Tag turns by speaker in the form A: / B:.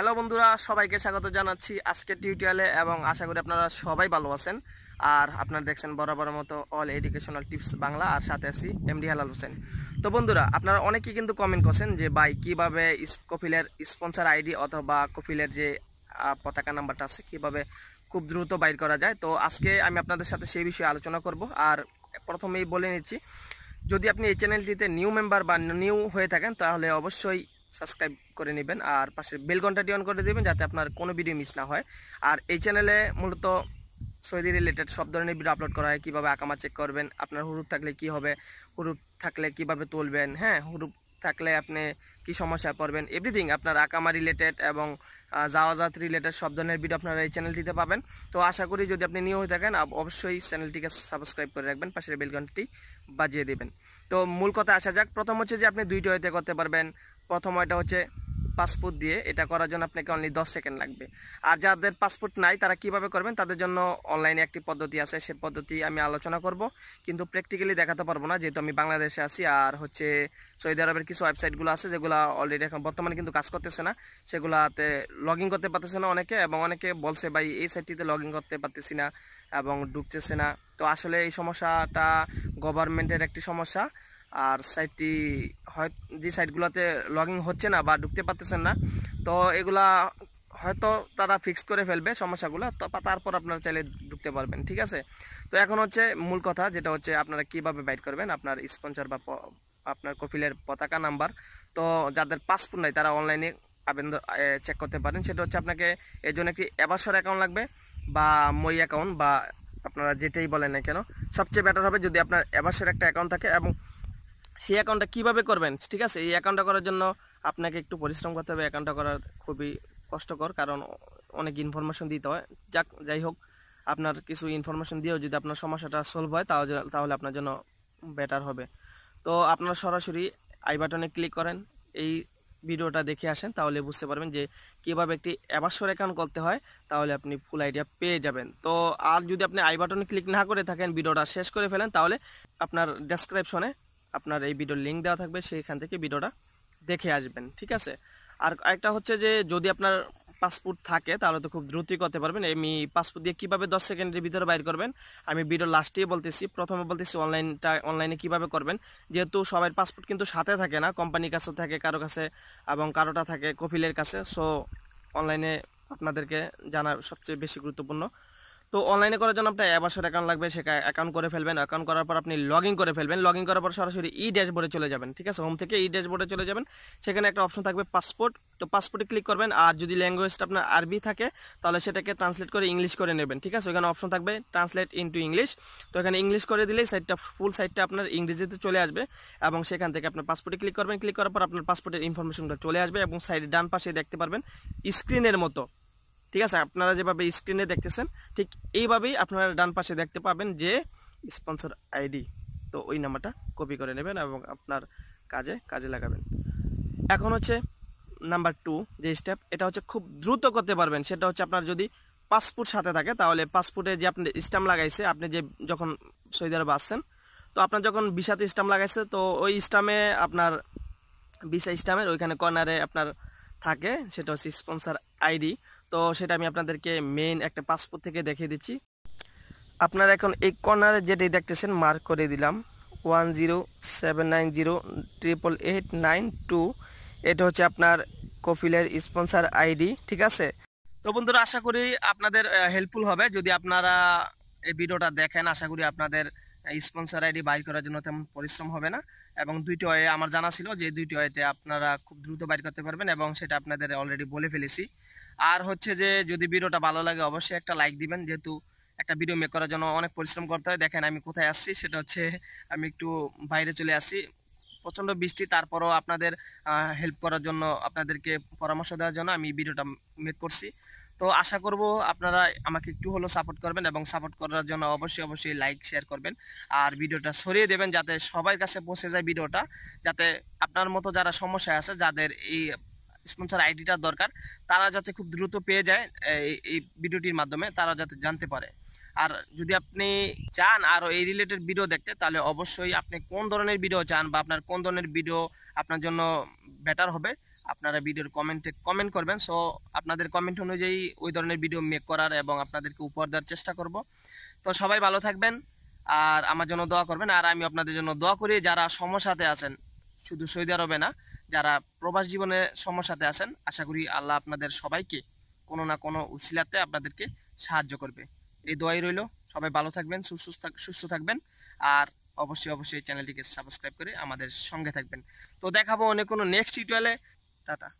A: hello বন্ধুরা সবাইকে স্বাগত জানাচ্ছি আজকের টিউটোরিয়ালে এবং আশা করি আপনারা সবাই ভালো আছেন আর আপনারা দেখছেন বরাবর মতো অল এডুকেশনাল টিপস বাংলা আর সাথে আছি এমডি হালাল হোসেন তো বন্ধুরা আপনারা অনেকেই কিন্তু কমেন্ট করছেন যে ভাই কীভাবে কপিলের স্পন্সার আইডি অথবা কপিলের যে পতাকা নাম্বারটা আছে কীভাবে খুব দ্রুত বাইর করা যায় তো আজকে আমি আপনাদের সাথে সেই বিষয়ে আলোচনা করব আর প্রথমেই বলে নিচ্ছি যদি আপনি এই চ্যানেলটিতে নিউ মেম্বার বা নিউ হয়ে থাকেন তাহলে অবশ্যই সাবস্ক্রাইব করে নেবেন আর পাশে বেলঘন্টাটি অন করে দেবেন যাতে আপনার কোনো ভিডিও মিস না হয় আর এই চ্যানেলে মূলত সৌদি রিলেটেড সব ধরনের ভিডিও আপলোড করা হয় কীভাবে আঁকামা চেক করবেন আপনার হুরুপ থাকলে কি হবে হুরুপ থাকলে কিভাবে তুলবেন হ্যাঁ হুরুপ থাকলে আপনি কি সমস্যা পড়বেন এভরিথিং আপনার আঁকামা রিলেটেড এবং যাওয়াজাত রিলেটেড সব ধরনের ভিডিও আপনারা এই চ্যানেলটিতে পাবেন তো আশা করি যদি আপনি নিয়ে হয়ে থাকেন অবশ্যই চ্যানেলটিকে সাবস্ক্রাইব করে রাখবেন পাশের বেলঘন্টি বাজিয়ে দেবেন তো মূল কথা আসা যাক প্রথম হচ্ছে যে আপনি দুইটা হইতে করতে পারবেন প্রথম এটা হচ্ছে পাসপোর্ট দিয়ে এটা করার জন্য আপনাকে অনলি দশ সেকেন্ড লাগবে আর যাদের পাসপোর্ট নাই তারা কিভাবে করবেন তাদের জন্য অনলাইনে একটি পদ্ধতি আছে সে পদ্ধতি আমি আলোচনা করব কিন্তু প্র্যাকটিক্যালি দেখাতে পারবো না যেহেতু আমি বাংলাদেশে আছি আর হচ্ছে সৌদি আরবের কিছু ওয়েবসাইটগুলো আছে যেগুলো অলরেডি এখন বর্তমানে কিন্তু কাজ করতেছে না সেগুলাতে লগ ইন করতে পারতেছে না অনেকে এবং অনেকে বলছে ভাই এই সাইটটিতে লগ ইন করতে পারতেছি না এবং ঢুকতেছে না তো আসলে এই সমস্যাটা গভর্নমেন্টের একটি সমস্যা আর সাইটটি হয় যে সাইটগুলোতে লগিং হচ্ছে না বা ঢুকতে পারতেছেন না তো এগুলা হয়তো তারা ফিক্স করে ফেলবে সমস্যাগুলো তো তারপর আপনারা চাইলে ঢুকতে পারবেন ঠিক আছে তো এখন হচ্ছে মূল কথা যেটা হচ্ছে আপনারা কিভাবে বাইট করবেন আপনার স্পন্সর বা আপনার কফিলের পতাকা নাম্বার তো যাদের পাসপোর্ট নাই তারা অনলাইনে আবেদন চেক করতে পারেন সেটা হচ্ছে আপনাকে এর জন্য একটি অ্যাবাসর অ্যাকাউন্ট লাগবে বা মই অ্যাকাউন্ট বা আপনারা যেটাই বলেন না কেন সবচেয়ে বেটার হবে যদি আপনার অ্যাবাসর একটা অ্যাকাউন্ট থাকে এবং সেই অ্যাকাউন্টটা কিভাবে করবেন ঠিক আছে এই অ্যাকাউন্টটা করার জন্য আপনাকে একটু পরিশ্রম করতে হবে অ্যাকাউন্টটা করার খুবই কষ্টকর কারণ অনেক ইনফরমেশন দিতে হয় যাক যাই হোক আপনার কিছু ইনফরমেশন দিয়েও যদি আপনার সমস্যাটা সলভ হয় তাহলে তাহলে আপনার জন্য বেটার হবে তো আপনারা সরাসরি আই বাটনে ক্লিক করেন এই ভিডিওটা দেখে আসেন তাহলে বুঝতে পারবেন যে কীভাবে একটি অ্যাবাসর অ্যাকাউন্ট করতে হয় তাহলে আপনি ফুল আইডিয়া পেয়ে যাবেন তো আর যদি আপনি আই বাটনে ক্লিক না করে থাকেন ভিডিওটা শেষ করে ফেলেন তাহলে আপনার ডেসক্রিপশনে আপনার এই ভিডিওর লিঙ্ক দেওয়া থাকবে সেইখান থেকে ভিডিওটা দেখে আসবেন ঠিক আছে আর একটা হচ্ছে যে যদি আপনার পাসপোর্ট থাকে তাহলে তো খুব দ্রুতই করতে পারবেন এমনি পাসপোর্ট দিয়ে কীভাবে দশ সেকেন্ডের ভিতরে বাইর করবেন আমি ভিডিও লাস্টেই বলতেছি প্রথমে বলতেছি অনলাইনটা অনলাইনে কিভাবে করবেন যেহেতু সবাই পাসপোর্ট কিন্তু সাথে থাকে না কোম্পানির কাছে থাকে কারো কাছে এবং কারোটা থাকে কপিলের কাছে সো অনলাইনে আপনাদেরকে জানা সবচেয়ে বেশি গুরুত্বপূর্ণ তো অনলাইনে করার জন্য আপনার অ্যাবাসর অ্যাকাউন্ট লাগবে সেখানে অ্যাকাউন্ট করে ফেলবেন অ্যাকাউন্ট করার পর আপনি লগ ইন করে ফেলবেন লগ ইন করার পর সরাসরি ই ড্যাশবোর্ডে চলে যাবেন ঠিক আছে হোম থেকে ই ড্যাশবোর্ডে চলে যাবেন সেখানে একটা অপশন থাকবে পাসপোর্ট তো পাসপোর্টে ক্লিক করবেন আর যদি ল্যাঙ্গুয়েজটা আপনার আরবি থাকে তাহলে সেটাকে ট্রান্সলেট করে ইংলিশ করে নেবেন ঠিক আছে ওখানে অপশন থাকবে ট্রান্সলেট টু ইংলিশ তো এখানে ইংলিশ করে দিলেই সাইটটা ফুল সাইটটা আপনার ইংরেজিতে চলে আসবে এবং সেখান থেকে আপনার পাসপোর্টে ক্লিক করবেন ক্লিক করার পর আপনার পাসপোর্টের ইনফরমেশনটা চলে আসবে এবং সাইডে ডান পাশে দেখতে পারবেন স্ক্রিনের মতো ঠিক আছে আপনারা যেভাবে স্ক্রিনে দেখতেছেন ঠিক এইভাবেই আপনারা ডান পাশে দেখতে পাবেন যে স্পন্সর আইডি তো ওই নাম্বারটা কপি করে নেবেন এবং আপনার কাজে কাজে লাগাবেন এখন হচ্ছে নাম্বার টু যে স্টেপ এটা হচ্ছে খুব দ্রুত করতে পারবেন সেটা হচ্ছে আপনার যদি পাসপোর্ট সাথে থাকে তাহলে পাসপোর্টে যে আপনি স্ট্যাম্প লাগাইছে আপনি যে যখন সৌদি আরবে আসছেন তো আপনার যখন বিশাতে স্ট্যাম্প লাগাইছে তো ওই স্ট্যাম্পে আপনার বিশা স্ট্যাম্পের ওইখানে কর্নারে আপনার থাকে সেটা হচ্ছে স্পন্সার আইডি তো সেটা আমি আপনাদেরকে মেইন একটা পাসপোর্ট থেকে দেখিয়ে দিচ্ছি আপনারা এখন এই কর্নারে যেটি দেখতেছেন মার্ক করে দিলাম one zero seven nine zero triple eight nine two এটা হচ্ছে আপনার কফিলের স্পন্সার আইডি ঠিক আছে তো বন্ধুরা আশা করি আপনাদের হেল্পফুল হবে যদি আপনারা এই ভিডিওটা দেখেন আশা করি আপনাদের স্পন্সার আইডি বাইর করার জন্য তেমন পরিশ্রম হবে না এবং দুইটি ওয়ে আমার জানা ছিল যে দুইটি ওয়েতে আপনারা খুব দ্রুত বাইর করতে পারবেন এবং সেটা আপনাদের অলরেডি বলে ফেলেছি আর হচ্ছে যে যদি ভিডিওটা ভালো লাগে অবশ্যই একটা লাইক দিবেন যেহেতু একটা ভিডিও মেক করার জন্য অনেক পরিশ্রম করতে হয় দেখেন আমি কোথায় আসছি সেটা হচ্ছে আমি একটু বাইরে চলে আসি প্রচণ্ড বৃষ্টি তারপরও আপনাদের হেল্প করার জন্য আপনাদেরকে পরামর্শ দেওয়ার জন্য আমি ভিডিওটা মেক করছি তো আশা করব আপনারা আমাকে একটু হলো সাপোর্ট করবেন এবং সাপোর্ট করার জন্য অবশ্যই অবশ্যই লাইক শেয়ার করবেন আর ভিডিওটা সরিয়ে দেবেন যাতে সবার কাছে পৌঁছে যায় ভিডিওটা যাতে আপনার মতো যারা সমস্যা আছে যাদের এই স্পন্সার আইডিটা দরকার তারা যাতে খুব দ্রুত পেয়ে যায় এই ভিডিওটির মাধ্যমে তারা যাতে জানতে পারে আর যদি আপনি চান আরও এই রিলেটেড ভিডিও দেখতে তাহলে অবশ্যই আপনি কোন ধরনের ভিডিও চান বা আপনার কোন ধরনের ভিডিও আপনার জন্য বেটার হবে আপনারা ভিডিওর কমেন্টে কমেন্ট করবেন সো আপনাদের কমেন্ট অনুযায়ী ওই ধরনের ভিডিও মেক করার এবং আপনাদেরকে উপহার দেওয়ার চেষ্টা করব তো সবাই ভালো থাকবেন আর আমার জন্য দোয়া করবেন আর আমি আপনাদের জন্য দোয়া করি যারা সমস্যাতে আছেন শুধু সৌদি আরবে না যারা প্রবাস জীবনে সমস্যাতে আছেন আশা করি আল্লাহ আপনাদের সবাইকে কোনো না কোনো উচিলাতে আপনাদেরকে সাহায্য করবে এই দোয়াই রইল সবাই ভালো থাকবেন সুস্থ সুস্থ থাকবেন আর অবশ্যই অবশ্যই চ্যানেলটিকে সাবস্ক্রাইব করে আমাদের সঙ্গে থাকবেন তো দেখাবো অনেক কোনো নেক্সট টিউটোয়ালে 大大。